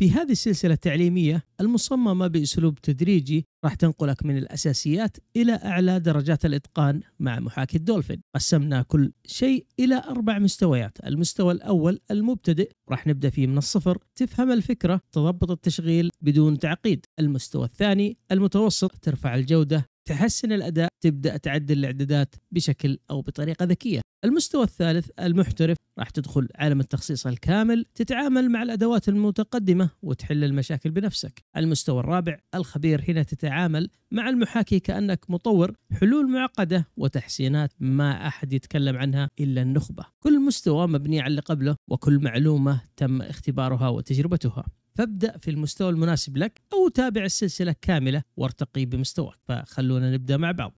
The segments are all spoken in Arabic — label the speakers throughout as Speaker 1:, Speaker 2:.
Speaker 1: في هذه السلسلة التعليمية المصممة بأسلوب تدريجي راح تنقلك من الأساسيات إلى أعلى درجات الإتقان مع محاكي الدولفين قسمنا كل شيء إلى أربع مستويات المستوى الأول المبتدئ راح نبدأ فيه من الصفر تفهم الفكرة تضبط التشغيل بدون تعقيد المستوى الثاني المتوسط ترفع الجودة تحسن الاداء تبدا تعدل الاعدادات بشكل او بطريقه ذكيه. المستوى الثالث المحترف راح تدخل عالم التخصيص الكامل، تتعامل مع الادوات المتقدمه وتحل المشاكل بنفسك. المستوى الرابع الخبير هنا تتعامل مع المحاكي كانك مطور، حلول معقده وتحسينات ما احد يتكلم عنها الا النخبه. كل مستوى مبني على اللي قبله وكل معلومه تم اختبارها وتجربتها. فابدأ في المستوى المناسب لك أو تابع السلسلة كاملة وارتقي بمستواك فخلونا نبدأ مع بعض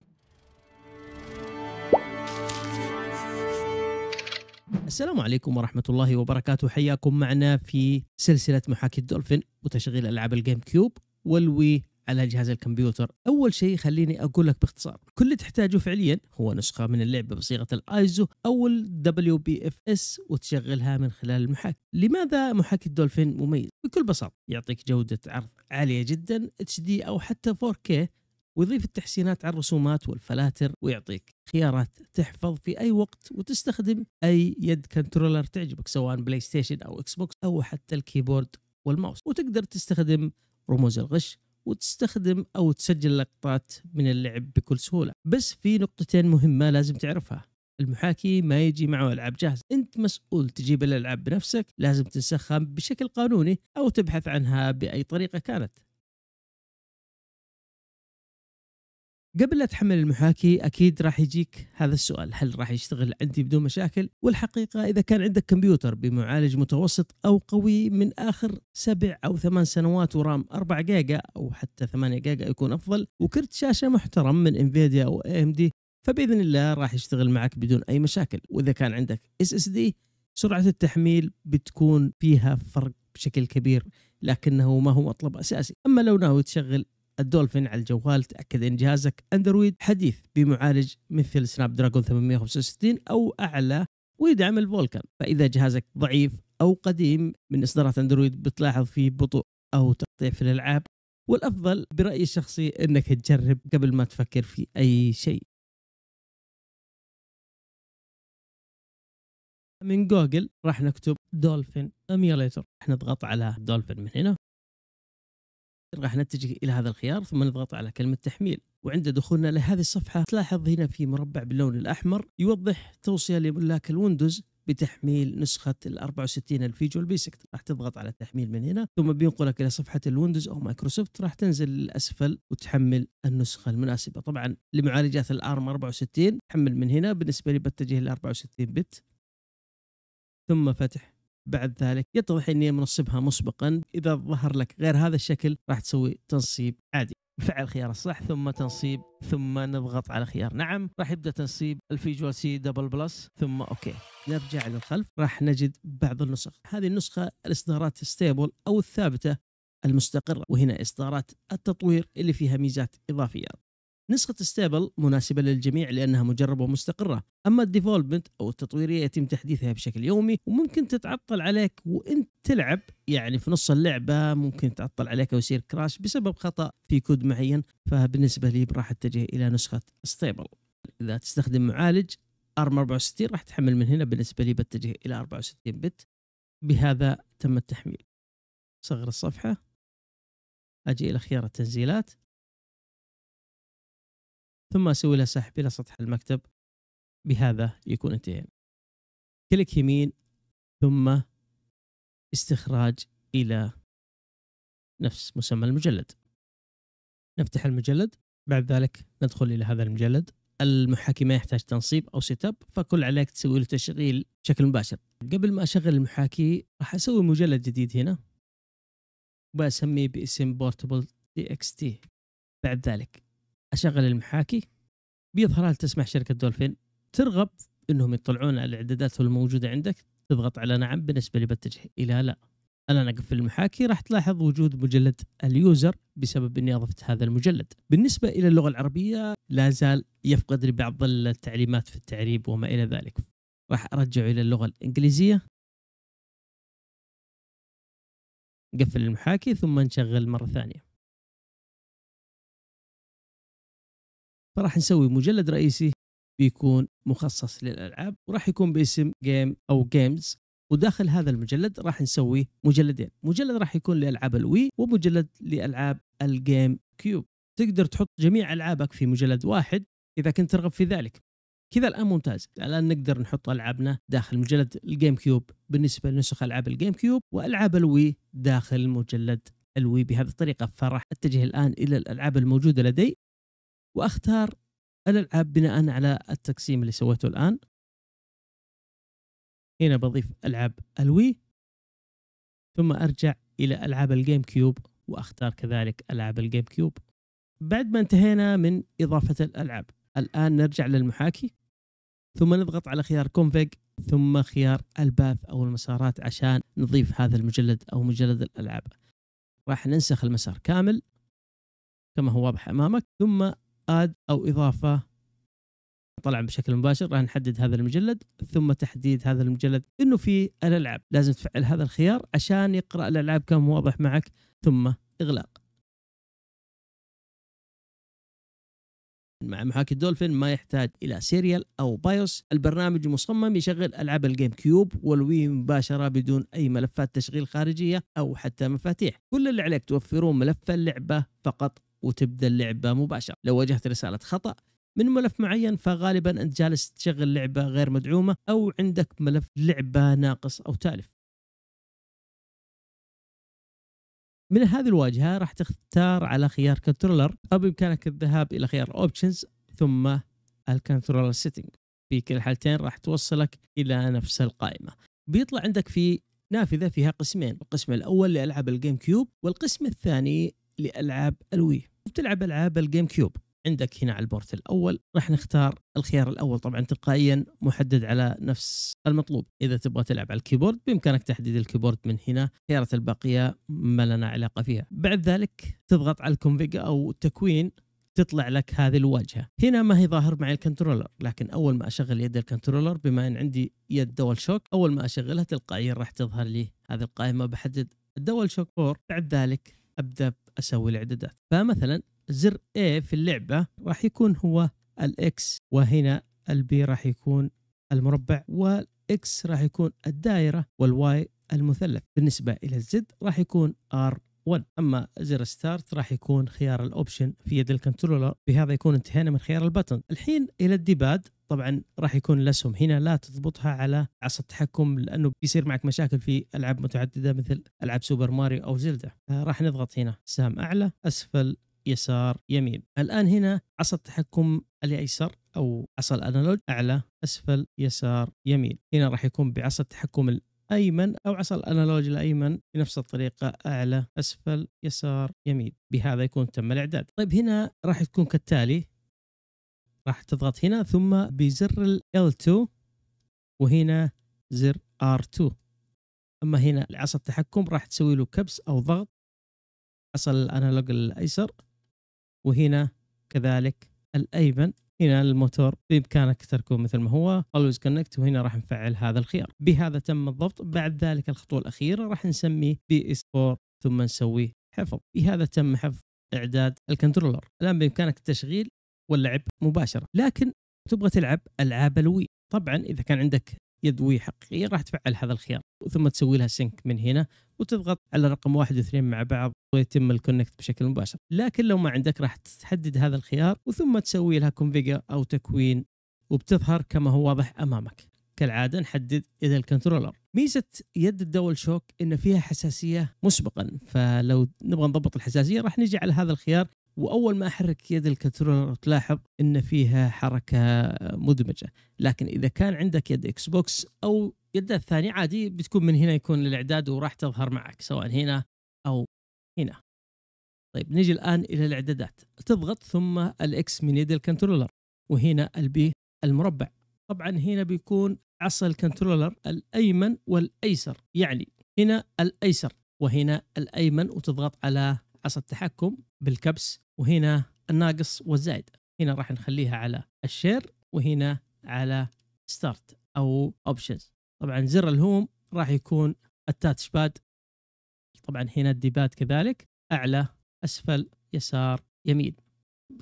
Speaker 1: السلام عليكم ورحمة الله وبركاته حياكم معنا في سلسلة محاكي الدولفين وتشغيل ألعاب الجيم كيوب والوي على جهاز الكمبيوتر اول شيء خليني اقول لك باختصار كل اللي تحتاجه فعليا هو نسخه من اللعبه بصيغه الايزو او الدبليو بي اف اس وتشغلها من خلال المحاكي لماذا محاكي الدولفين مميز بكل بساطه يعطيك جوده عرض عاليه جدا اتش دي او حتى 4K ويضيف التحسينات على الرسومات والفلاتر ويعطيك خيارات تحفظ في اي وقت وتستخدم اي يد كنترولر تعجبك سواء بلاي ستيشن او اكس بوكس او حتى الكيبورد والماوس وتقدر تستخدم رموز الغش وتستخدم او تسجل لقطات من اللعب بكل سهوله بس في نقطتين مهمه لازم تعرفها المحاكي ما يجي معه العاب جاهزه انت مسؤول تجيب الالعاب بنفسك لازم تنسخها بشكل قانوني او تبحث عنها باي طريقه كانت قبل لا تحمل المحاكي اكيد راح يجيك هذا السؤال هل راح يشتغل عندي بدون مشاكل والحقيقه اذا كان عندك كمبيوتر بمعالج متوسط او قوي من اخر سبع او ثمان سنوات ورام 4 جيجا او حتى 8 جيجا يكون افضل وكرت شاشه محترم من انفيديا او اي ام دي فباذن الله راح يشتغل معك بدون اي مشاكل واذا كان عندك اس اس دي سرعه التحميل بتكون فيها فرق بشكل كبير لكنه ما هو مطلب اساسي اما لو ناوي تشغل الدولفين على الجوال تأكد أن جهازك أندرويد حديث بمعالج مثل سناب دراجون 865 أو أعلى ويدعم الفولكان فإذا جهازك ضعيف أو قديم من إصدارات أندرويد بتلاحظ فيه بطء أو تقطيع في الألعاب والأفضل برأيي الشخصي أنك تجرب قبل ما تفكر في أي شيء من جوجل راح نكتب دولفين اميوليتر راح نضغط على دولفين من هنا راح نتجه الى هذا الخيار ثم نضغط على كلمه تحميل وعند دخولنا لهذه الصفحه تلاحظ هنا في مربع باللون الاحمر يوضح توصيه لملاك الويندوز بتحميل نسخة ال 64 الفيجوال بيسك راح تضغط على التحميل من هنا ثم بينقلك إلى صفحة الويندوز أو مايكروسوفت راح تنزل للأسفل وتحمل النسخة المناسبة طبعا لمعالجات الارم 64 حمل من هنا بالنسبة لي بتجه ال 64 بت ثم فتح بعد ذلك يتضح ان منصبها مسبقا اذا ظهر لك غير هذا الشكل راح تسوي تنصيب عادي فعل الخيار الصح ثم تنصيب ثم نضغط على خيار نعم راح يبدا تنصيب الفيجوال سي دبل بلس ثم اوكي نرجع للخلف راح نجد بعض النسخ هذه النسخه الاصدارات ستيبل او الثابته المستقرة وهنا إصدارات التطوير اللي فيها ميزات إضافية نسخة ستيبل مناسبة للجميع لأنها مجربة ومستقرة أما الديفولبمنت أو التطويرية يتم تحديثها بشكل يومي وممكن تتعطل عليك وأنت تلعب يعني في نص اللعبة ممكن تعطل عليك أو يصير كراش بسبب خطأ في كود معين فبالنسبة لي راح أتجه إلى نسخة ستيبل إذا تستخدم معالج ARM 64 راح تحمل من هنا بالنسبة لي بتجه إلى 64 بت بهذا تم التحميل صغر الصفحة أجي إلى خيار التنزيلات ثم اسوي لها سحب الى سطح المكتب بهذا يكون انتهينا كليك يمين ثم استخراج الى نفس مسمى المجلد نفتح المجلد بعد ذلك ندخل الى هذا المجلد المحاكي ما يحتاج تنصيب او سيت اب فكل عليك تسوي له تشغيل بشكل مباشر قبل ما اشغل المحاكي راح اسوي مجلد جديد هنا وبسميه باسم بورتبل تي اكس تي بعد ذلك اشغل المحاكي بيظهر هل تسمح شركه دولفين ترغب انهم يطلعون على الاعدادات الموجوده عندك تضغط على نعم بالنسبه لبتجه الى لا الان اقفل المحاكي راح تلاحظ وجود مجلد اليوزر بسبب اني اضفت هذا المجلد بالنسبه الى اللغه العربيه لا زال يفقد لبعض التعليمات في التعريب وما الى ذلك راح ارجع الى اللغه الانجليزيه قفل المحاكي ثم نشغل مره ثانيه فراح نسوي مجلد رئيسي بيكون مخصص للالعاب وراح يكون باسم جيم او جيمز وداخل هذا المجلد راح نسوي مجلدين مجلد راح يكون لالعاب الوي ومجلد لالعاب الجيم كيوب تقدر تحط جميع العابك في مجلد واحد اذا كنت ترغب في ذلك كذا الان ممتاز الان نقدر نحط العابنا داخل مجلد الجيم كيوب بالنسبه لنسخ العاب الجيم كيوب والعاب الوي داخل مجلد الوي بهذه الطريقه فراح اتجه الان الى الالعاب الموجوده لدي واختار الالعاب بناء على التقسيم اللي سويته الان هنا بضيف العاب الوي ثم ارجع الى العاب الجيم كيوب واختار كذلك العاب الجيم كيوب بعد ما انتهينا من اضافه الالعاب الان نرجع للمحاكي ثم نضغط على خيار كونفيج ثم خيار الباث او المسارات عشان نضيف هذا المجلد او مجلد الالعاب راح ننسخ المسار كامل كما هو واضح امامك ثم اد او اضافه طلع بشكل مباشر راح نحدد هذا المجلد ثم تحديد هذا المجلد انه في الالعاب لازم تفعل هذا الخيار عشان يقرا الالعاب كم واضح معك ثم اغلاق مع محاكي دولفين ما يحتاج الى سيريال او بايوس البرنامج مصمم يشغل العاب الجيم كيوب والوي مباشره بدون اي ملفات تشغيل خارجيه او حتى مفاتيح كل اللي عليك توفرون ملف اللعبه فقط وتبدا اللعبه مباشره لو واجهت رساله خطا من ملف معين فغالبا انت جالس تشغل لعبه غير مدعومه او عندك ملف لعبه ناقص او تالف من هذه الواجهه راح تختار على خيار كنترولر او بامكانك الذهاب الى خيار اوبشنز ثم الكنترولر سيتنج في كل الحالتين راح توصلك الى نفس القائمه بيطلع عندك في نافذه فيها قسمين القسم الاول لالعاب الجيم كيوب والقسم الثاني لالعاب الوي بتلعب العاب الجيم كيوب عندك هنا على البورت الاول راح نختار الخيار الاول طبعا تلقائيا محدد على نفس المطلوب اذا تبغى تلعب على الكيبورد بامكانك تحديد الكيبورد من هنا خيارات الباقيه ما لنا علاقه فيها بعد ذلك تضغط على الكونفيج او التكوين تطلع لك هذه الواجهه هنا ما هي ظاهر معي الكنترولر لكن اول ما اشغل يد الكنترولر بما ان عندي يد دول شوك اول ما اشغلها تلقائيا راح تظهر لي هذه القائمه بحدد الدول شوك 4 بعد ذلك ابدا اسوي الاعدادات فمثلا زر A في اللعبة راح يكون هو الاكس وهنا البي راح يكون المربع والاكس راح يكون الدائرة والواي المثلث بالنسبة إلى الزد راح يكون R1 أما زر ستارت راح يكون خيار الأوبشن في يد الكنترولر بهذا يكون انتهينا من خيار البطن الحين إلى الديباد طبعا راح يكون الاسهم هنا لا تضبطها على عصا التحكم لانه بيصير معك مشاكل في العاب متعدده مثل العاب سوبر ماريو او زلده آه، راح نضغط هنا سهم اعلى اسفل يسار يمين الان هنا عصا التحكم الايسر او عصا الانالوج اعلى اسفل يسار يمين هنا راح يكون بعصا التحكم الايمن او عصا الانالوج الايمن بنفس الطريقه اعلى اسفل يسار يمين بهذا يكون تم الاعداد طيب هنا راح تكون كالتالي راح تضغط هنا ثم بزر ال L2 وهنا زر R2 أما هنا العصا التحكم راح تسوي له كبس أو ضغط عصا الأنالوج الأيسر وهنا كذلك الأيمن هنا الموتور بإمكانك تركه مثل ما هو Always Connect وهنا راح نفعل هذا الخيار بهذا تم الضبط بعد ذلك الخطوة الأخيرة راح نسميه بي اس 4 ثم نسوي حفظ بهذا تم حفظ إعداد الكنترولر الآن بإمكانك التشغيل واللعب مباشره لكن تبغى تلعب العاب الوي طبعا اذا كان عندك يد وي حقيقيه راح تفعل هذا الخيار ثم تسوي لها سينك من هنا وتضغط على رقم واحد واثنين مع بعض ويتم الكونكت بشكل مباشر لكن لو ما عندك راح تحدد هذا الخيار وثم تسوي لها كونفيجر او تكوين وبتظهر كما هو واضح امامك كالعادة نحدد إذا الكنترولر ميزة يد الدول شوك إن فيها حساسية مسبقا فلو نبغى نضبط الحساسية راح نجي على هذا الخيار واول ما احرك يد الكنترولر تلاحظ ان فيها حركه مدمجه لكن اذا كان عندك يد اكس بوكس او يد الثاني عادي بتكون من هنا يكون الاعداد وراح تظهر معك سواء هنا او هنا طيب نجي الان الى الاعدادات تضغط ثم الاكس من يد الكنترولر وهنا البي المربع طبعا هنا بيكون عصا الكنترولر الايمن والايسر يعني هنا الايسر وهنا الايمن وتضغط على عصا التحكم بالكبس وهنا الناقص والزائد هنا راح نخليها على الشير وهنا على ستارت او اوبشنز طبعا زر الهوم راح يكون التاتش باد طبعا هنا الديباد كذلك اعلى اسفل يسار يمين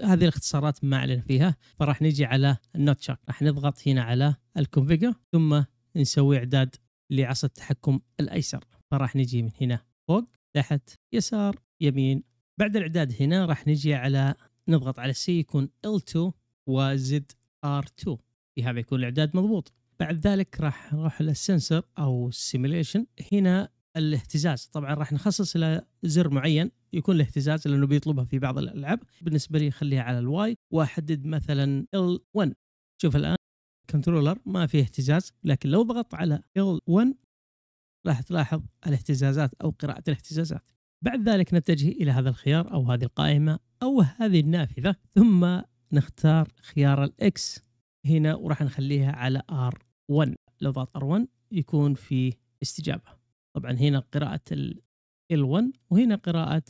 Speaker 1: هذه الاختصارات ما اعلن فيها فراح نجي على النوت راح نضغط هنا على الكونفيجر ثم نسوي اعداد لعصا التحكم الايسر فراح نجي من هنا فوق تحت يسار يمين بعد الاعداد هنا راح نجي على نضغط على سي يكون L2 وزد R2 بهذا يكون الاعداد مضبوط بعد ذلك راح نروح للسنسر او السيميليشن هنا الاهتزاز طبعا راح نخصص الى زر معين يكون الاهتزاز لانه بيطلبها في بعض الالعاب بالنسبه لي خليها على الواي واحدد مثلا L1 شوف الان كنترولر ما في اهتزاز لكن لو ضغطت على L1 راح تلاحظ الاهتزازات او قراءه الاهتزازات بعد ذلك نتجه إلى هذا الخيار أو هذه القائمة أو هذه النافذة ثم نختار خيار الإكس هنا وراح نخليها على R1 لو ضغط R1 يكون في استجابة طبعا هنا قراءة ال L1 وهنا قراءة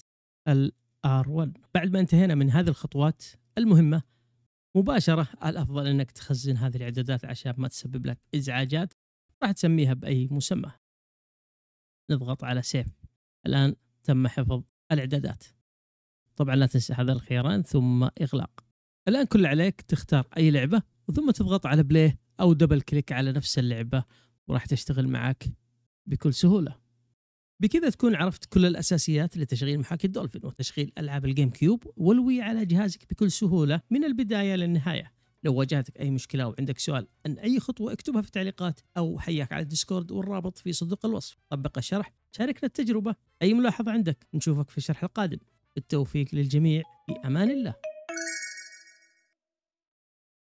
Speaker 1: ال R1 بعد ما انتهينا من هذه الخطوات المهمة مباشرة الأفضل أنك تخزن هذه الإعدادات عشان ما تسبب لك إزعاجات راح تسميها بأي مسمى نضغط على سيف الآن تم حفظ الاعدادات طبعا لا تنسى هذا الخياران ثم اغلاق الان كل عليك تختار اي لعبه ثم تضغط على بلاي او دبل كليك على نفس اللعبه وراح تشتغل معك بكل سهوله بكذا تكون عرفت كل الاساسيات لتشغيل محاكي الدولفين وتشغيل العاب الجيم كيوب والوي على جهازك بكل سهوله من البدايه للنهايه لو واجهتك اي مشكله او عندك سؤال عن اي خطوه اكتبها في التعليقات او حياك على الديسكورد والرابط في صندوق الوصف طبق الشرح شاركنا التجربة أي ملاحظة عندك نشوفك في الشرح القادم التوفيق للجميع في أمان الله